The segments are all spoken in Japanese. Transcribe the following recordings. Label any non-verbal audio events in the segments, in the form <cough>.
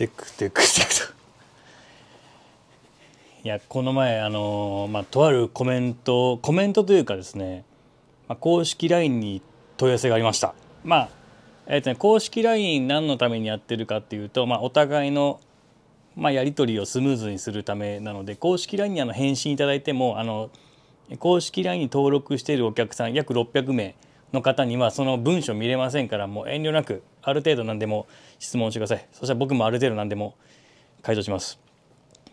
テクテクテクと。いやこの前あのまあとあるコメントコメントというかですね、まあ、公式 LINE に問い合わせがありましたまあえーとね、公式 LINE 何のためにやってるかっていうと、まあ、お互いの、まあ、やり取りをスムーズにするためなので公式 LINE にあの返信いただいてもあの公式 LINE に登録しているお客さん約600名の方にはその文章見れませんからもう遠慮なくある程度何でも質問してくださいそしたら僕もある程度何でも回答します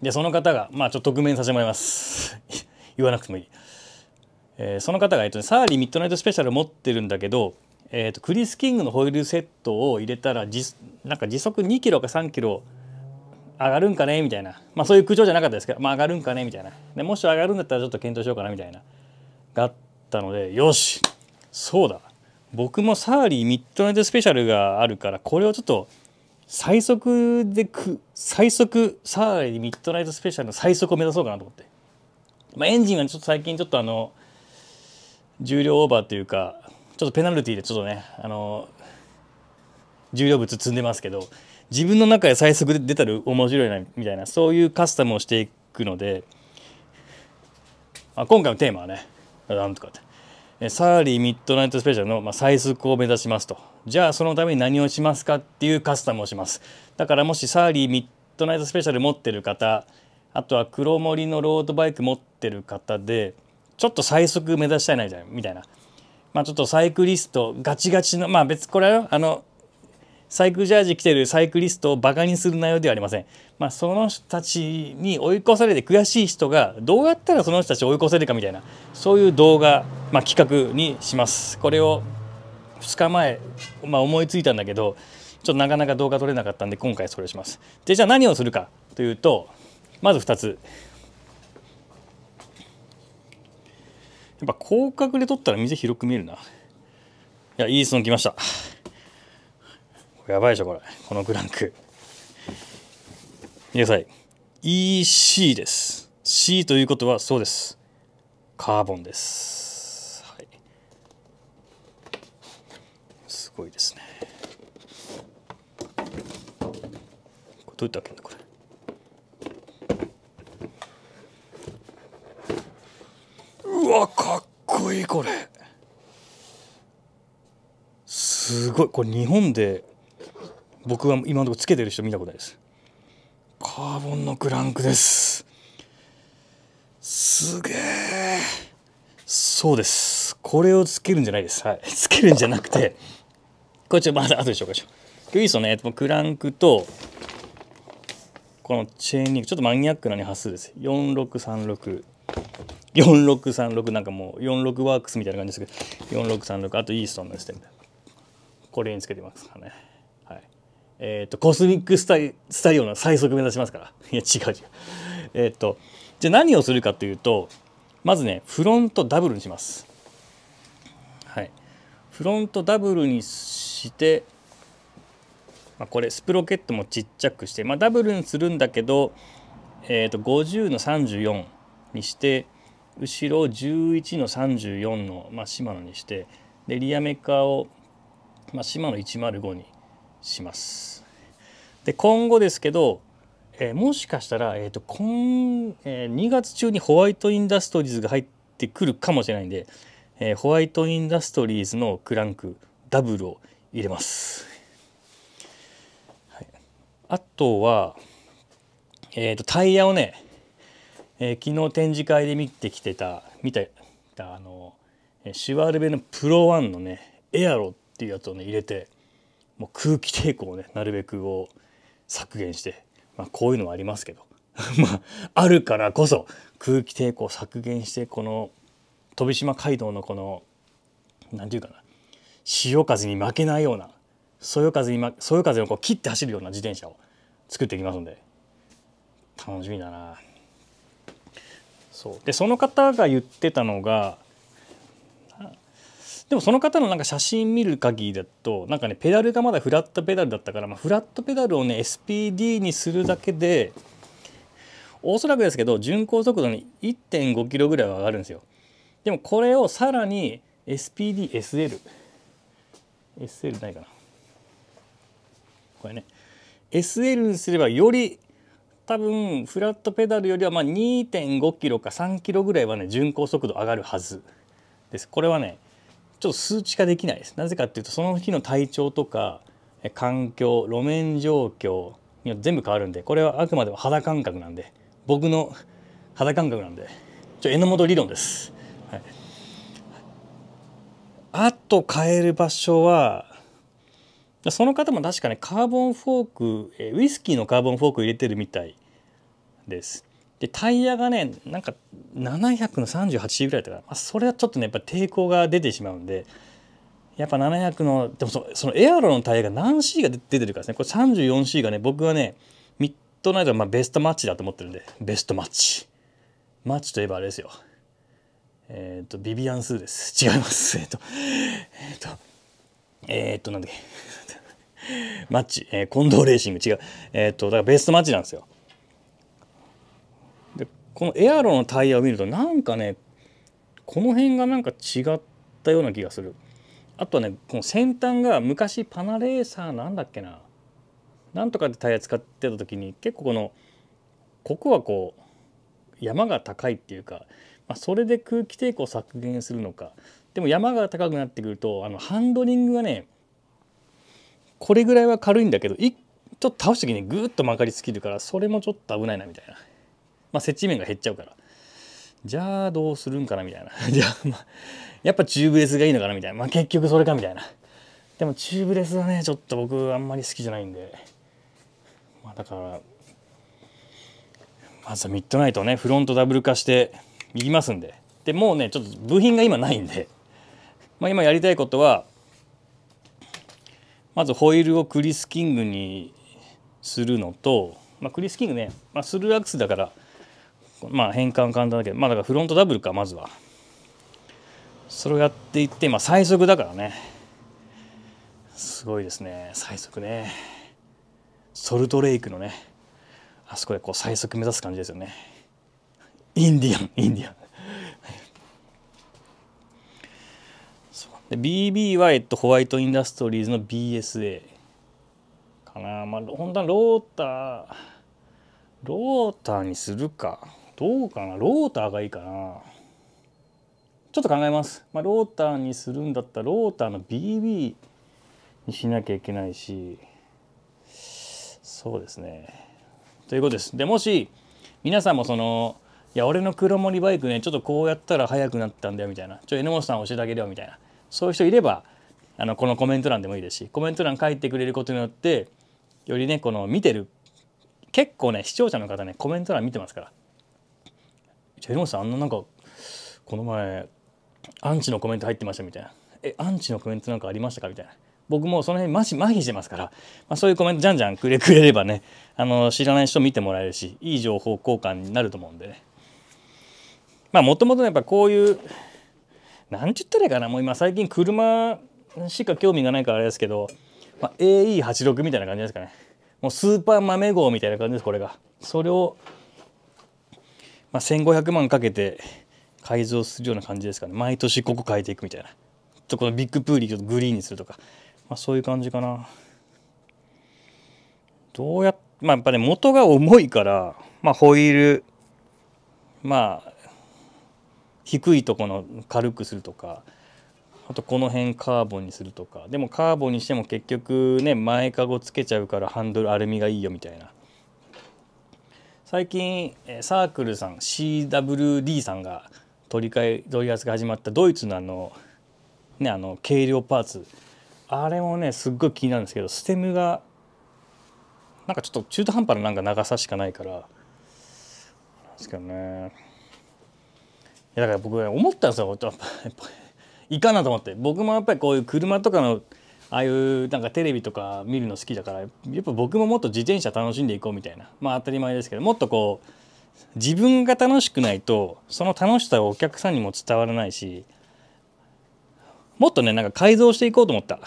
でその方がまあちょっと匿名させてもらいます <laughs> 言わなくてもいい、えー、その方が、えっとね、サーリーミッドナイトスペシャル持ってるんだけど、えー、とクリス・キングのホイールセットを入れたらじなんか時速2キロか3キロ上がるんかねみたいな、まあ、そういう苦情じゃなかったですけど、まあ、上がるんかねみたいなでもし上がるんだったらちょっと検討しようかなみたいながあったのでよしそうだ僕もサーリーミッドナイトスペシャルがあるからこれをちょっと最速でく最速サーリーミッドナイトスペシャルの最速を目指そうかなと思って、まあ、エンジンはちょっと最近ちょっとあの重量オーバーというかちょっとペナルティーでちょっとねあの重量物積んでますけど自分の中で最速で出たら面白いなみたいなそういうカスタムをしていくので、まあ、今回のテーマはねなんとかってサーリーミッドナイトスペシャルの、ま最速を目指しますと。じゃあそのために何をしますかっていうカスタムをします。だからもしサーリーミッドナイトスペシャル持ってる方、あとは黒森のロードバイク持ってる方で、ちょっと最速目指したいなみたいな。まあ、ちょっとサイクリストガチガチの、まあ別これはあのサイクルジャージ着てるサイクリストをバカにする内容ではありません。まあ、その人たちに追い越されて悔しい人がどうやったらその人たちを追い越せるかみたいなそういう動画、まあ、企画にします。これを2日前、まあ、思いついたんだけどちょっとなかなか動画撮れなかったんで今回それをします。でじゃあ何をするかというとまず2つ。やっぱ広角で撮ったら店広く見えるな。いや、いい質問来ました。やばいでしょ、これ。このクランク。皆さん、EC です。C ということは、そうです。カーボンです。はい、すごいですね。どうやって開けんだ、これ。うわ、かっこいい、これ。すごい。これ、日本で僕は今のところつけてる人見たことないですカーボンのクランクですすげえそうですこれをつけるんじゃないですはい <laughs> つけるんじゃなくてこっちょまだ後で紹介しよう今日いいっすよねクランクとこのチェーンリングちょっとマニアックな、に端数です4636 4636なんかもう46ワークスみたいな感じですけど4636あとイーストンのステねこれにつけてますかねえっ、ー、と、コスミックスタスタリオの最速目指しますから。<laughs> いや、違う違う。えっ、ー、と、じゃあ何をするかというと、まずね、フロントダブルにします。はい。フロントダブルにして、まあ、これ、スプロケットもちっちゃくして、まあ、ダブルにするんだけど、えっ、ー、と、50の34にして、後ろを11の34の、まあ、シマノにして、で、リアメカを、まあ、シマノ105にします。で今後ですけど、えー、もしかしたら、えーと今えー、2月中にホワイトインダストリーズが入ってくるかもしれないんで、えー、ホワイトインダストリーズのクランクダブルを入れます。はい、あとは、えーと、タイヤをね、えー、昨日展示会で見てきてた見てたあのシュワルベのプロワンのねエアロっていうやつをね入れてもう空気抵抗をねなるべくを削減して、まあ、こういうのはありますけど <laughs> まああるからこそ空気抵抗を削減してこの飛島街道のこの何て言うかな潮風に負けないようなそよ風に、ま、そよ風をこう切って走るような自転車を作っていきますので楽しみだなそうでその方が言ってたのがでもその方のなんか写真見る限りだとなんかねペダルがまだフラットペダルだったから、まあ、フラットペダルをね SPD にするだけでおそらくですけど巡航速度に1.5キロぐらいは上がるんですよでもこれをさらに SPDSL SL ないかなこれね SL にすればより多分フラットペダルよりはまあ2.5キロか3キロぐらいはね巡航速度上がるはずですこれはねちょっと数値化できないです。なぜかっていうとその日の体調とか環境路面状況によって全部変わるんでこれはあくまでも肌感覚なんで僕の肌感覚なんでちょ榎本理論です。はい、あと変える場所はその方も確かねカーボンフォークウイスキーのカーボンフォーク入れてるみたいです。でタイヤがねなんか700の38ぐらいだから、まあ、それはちょっとねやっぱ抵抗が出てしまうんでやっぱ700のでもそそのエアロのタイヤが何 C が出てるかですねこれ 34C がね僕はねミッドナイトはまあベストマッチだと思ってるんでベストマッチマッチといえばあれですよえっ、ー、とビビアンスーです違いますえっ、ー、とえっ、ー、とえっ、となんだっけマッチ、えー、近藤レーシング違うえっ、とだからベストマッチなんですよこのエアロのタイヤを見るとなんかねこの辺がなんか違ったような気がするあとはねこの先端が昔パナレーサーなんだっけななんとかでタイヤ使ってた時に結構このここはこう山が高いっていうか、まあ、それで空気抵抗を削減するのかでも山が高くなってくるとあのハンドリングがねこれぐらいは軽いんだけどちょっと倒す時にグーッと曲がりすぎるからそれもちょっと危ないなみたいなまあ、接地面が減っちゃうからじゃあどうするんかなみたいな <laughs> じゃあ、まあ、やっぱチューブレスがいいのかなみたいな、まあ、結局それかみたいなでもチューブレスはねちょっと僕あんまり好きじゃないんで、まあ、だからまずはミッドナイトねフロントダブル化していきますんででもうねちょっと部品が今ないんで、まあ、今やりたいことはまずホイールをクリスキングにするのと、まあ、クリスキングね、まあ、スルーアクスだからまあ変換簡単だけど、まあだからフロントダブルか、まずは。それをやっていって、まあ最速だからね。すごいですね、最速ね。ソルトレイクのね、あそこでこう最速目指す感じですよね。インディアン、インディアン。BB は、えっと、ホワイトインダストリーズの BSA かな。まあ、本当はローター、ローターにするか。どうかなローターがいいかなちょっと考えます、まあ、ローターにするんだったらローターの BB にしなきゃいけないしそうですねということですでもし皆さんもそのいや俺の黒森バイクねちょっとこうやったら速くなったんだよみたいなちょ榎本さん教えてあげるよみたいなそういう人いればあのこのコメント欄でもいいですしコメント欄書いてくれることによってよりねこの見てる結構ね視聴者の方ねコメント欄見てますからじェあさんあのなんかこの前アンチのコメント入ってましたみたいな「えアンチのコメントなんかありましたか?」みたいな僕もその辺まし麻痺してますから、まあ、そういうコメントじゃんじゃんくれくれればねあの知らない人見てもらえるしいい情報交換になると思うんでねまあもともとやっぱこういう何て言ったらいいかなもう今最近車しか興味がないからあれですけど、まあ、AE86 みたいな感じですかねもうスーパー豆号みたいな感じですこれがそれをまあ、1500万かけて改造するような感じですかね毎年ここ変えていくみたいなとこのビッグプーリーちょっとグリーンにするとか、まあ、そういう感じかなどうやっまあやっぱね元が重いから、まあ、ホイールまあ低いとこの軽くするとかあとこの辺カーボンにするとかでもカーボンにしても結局ね前かごつけちゃうからハンドルアルミがいいよみたいな最近サークルさん CWD さんが取り替え取り扱い始まったドイツのあのねあの軽量パーツあれもねすっごい気になるんですけどステムがなんかちょっと中途半端ななんか長さしかないからですけどねいやだから僕思ったんですよやっぱいかなと思って僕もやっぱりこういう車とかのああいうなんかテレビとか見るの好きだからやっぱ僕ももっと自転車楽しんでいこうみたいなまあ当たり前ですけどもっとこう自分が楽しくないとその楽しさをお客さんにも伝わらないしもっとねなんか改造していこうと思った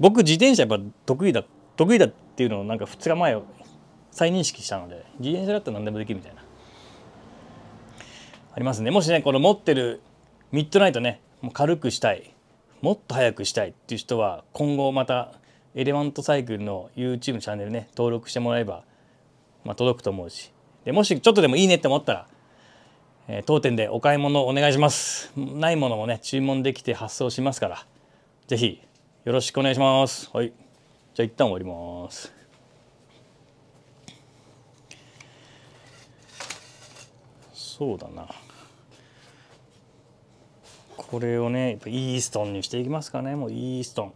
僕自転車やっぱ得意だ得意だっていうのをなんか2日前再認識したので自転車だったら何でもできるみたいなありますねもしねこの持ってるミッドナイトねもう軽くしたいもっと早くしたいっていう人は今後またエレマントサイクルの YouTube のチャンネルね登録してもらえば、まあ、届くと思うしでもしちょっとでもいいねって思ったら、えー、当店でお買い物お願いしますないものもね注文できて発送しますから是非よろしくお願いしますはいじゃあ一旦終わりますそうだなこれをねやっぱイーストンにしていきますかねもうイーストン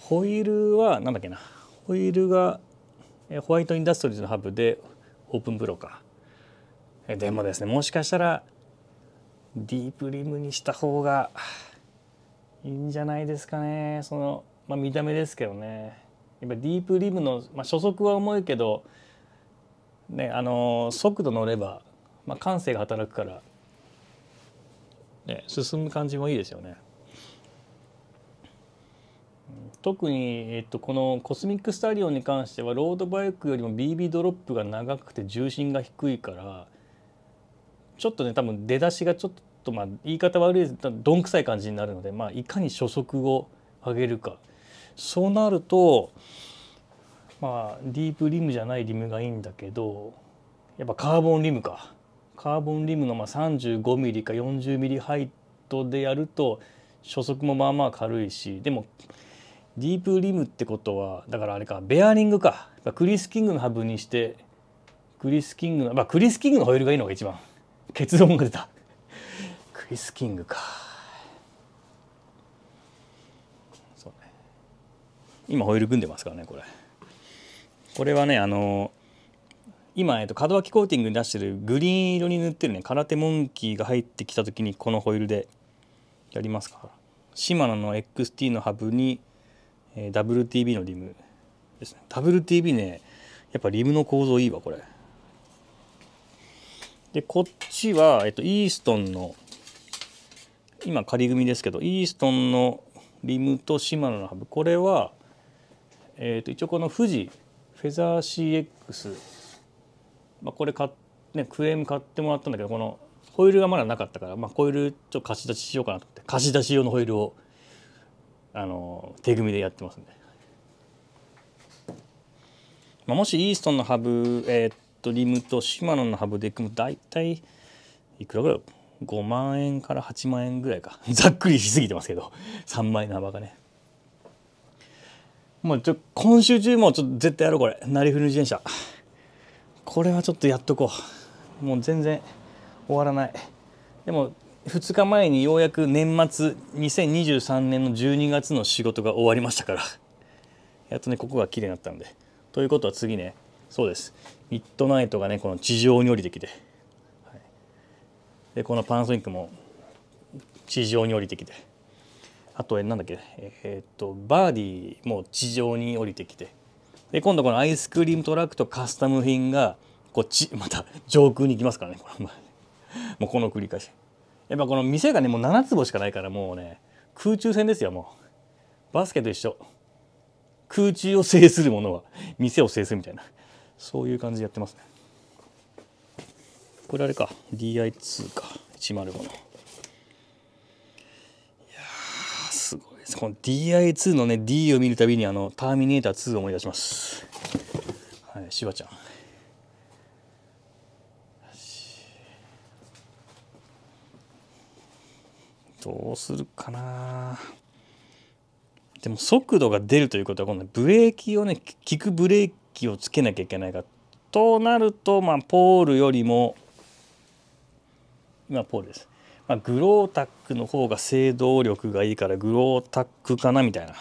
ホイールは何だっけなホイールがホワイトインダストリーズのハブでオープンブロかでもですねもしかしたらディープリムにした方がいいんじゃないですかねその、まあ、見た目ですけどねやっぱディープリムの、まあ、初速は重いけどねあの速度乗れば、まあ、感性が働くからね、進む感じもいいですよね。特に、えっと、このコスミックスタリオンに関してはロードバイクよりも BB ドロップが長くて重心が低いからちょっとね多分出だしがちょっとまあ言い方悪いですどんくさい感じになるので、まあ、いかに初速を上げるかそうなるとまあディープリムじゃないリムがいいんだけどやっぱカーボンリムかカーボンリムのまあ 35mm か 40mm ハイトでやると初速もまあまあ軽いしでもディープリムってことはだからあれかベアリングかクリス・キングのハブにしてクリス・キングの、まあ、クリス・キングのホイールがいいのが一番結論が出たクリス・キングか今ホイール組んでますからねこれこれはねあの今、えっと、門脇コーティングに出してるグリーン色に塗ってるね空手モンキーが入ってきた時にこのホイールでやりますからシマノの XT のハブに、えー、WTB のリムですね WTB ねやっぱリムの構造いいわこれでこっちは、えっと、イーストンの今仮組ですけどイーストンのリムとシマノのハブこれは、えっと、一応この富士フェザー CX まあ、これ買ねクエーム買ってもらったんだけどこのホイールがまだなかったから、まあ、ホイールちょっと貸し出ししようかなと思って貸し出し用のホイールをあの手組みでやってますんで、まあ、もしイーストンのハブ、えー、っとリムとシマノのハブで組むと大体いくらぐらい5万円から8万円ぐらいか <laughs> ざっくりしすぎてますけど3枚の幅がねもうちょ今週中もちょっと絶対やろうこれなりふり自転車これはちょっとやっとこうもう全然終わらないでも2日前にようやく年末2023年の12月の仕事が終わりましたからやっとねここが綺麗になったんでということは次ねそうですミッドナイトがねこの地上に降りてきて、はい、でこのパナソニックも地上に降りてきてあと何だっけえー、っとバーディーも地上に降りてきてで今度このアイスクリームトラックとカスタム品がこっちまた上空に行きますからねこの前 <laughs> もうこの繰り返しやっぱこの店がねもう7坪しかないからもうね空中戦ですよもうバスケと一緒空中を制するものは店を制するみたいなそういう感じでやってますねこれあれか DI2 か105の。この DI2 のね D を見るたびにあのターミネーター2を思い出します。はい、しばちゃん。どうするかなでも速度が出るということは今度ブレーキをね効くブレーキをつけなきゃいけないかとなるとまあポールよりも今ポールですまあ、グロータックの方が制動力がいいからグロータックかなみたいな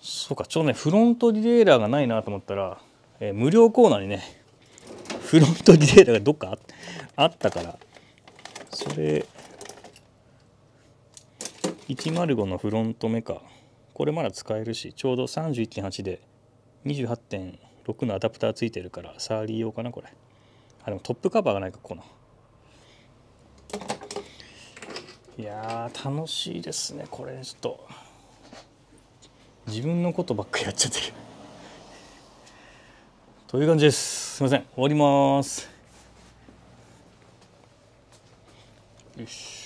そうかちょうどねフロントディレイラーがないなと思ったら、えー、無料コーナーにねフロントディレイラーがどっかあったからそれ105のフロントメカこれまだ使えるしちょうど31.8で28.6のアダプターついてるからサーリー用かなこれあでもトップカバーがないかこの。いや楽しいですねこれちょっと自分のことばっかやっちゃってる <laughs> という感じですすいません終わりますよし